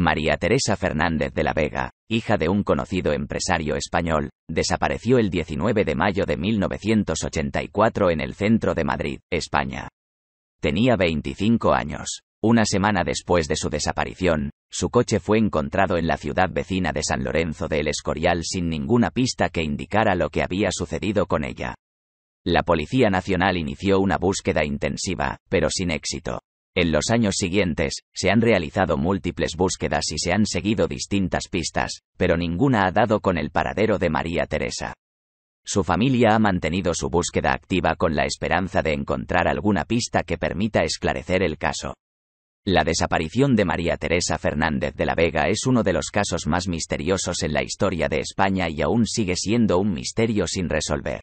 María Teresa Fernández de la Vega, hija de un conocido empresario español, desapareció el 19 de mayo de 1984 en el centro de Madrid, España. Tenía 25 años. Una semana después de su desaparición, su coche fue encontrado en la ciudad vecina de San Lorenzo de El Escorial sin ninguna pista que indicara lo que había sucedido con ella. La Policía Nacional inició una búsqueda intensiva, pero sin éxito. En los años siguientes, se han realizado múltiples búsquedas y se han seguido distintas pistas, pero ninguna ha dado con el paradero de María Teresa. Su familia ha mantenido su búsqueda activa con la esperanza de encontrar alguna pista que permita esclarecer el caso. La desaparición de María Teresa Fernández de la Vega es uno de los casos más misteriosos en la historia de España y aún sigue siendo un misterio sin resolver.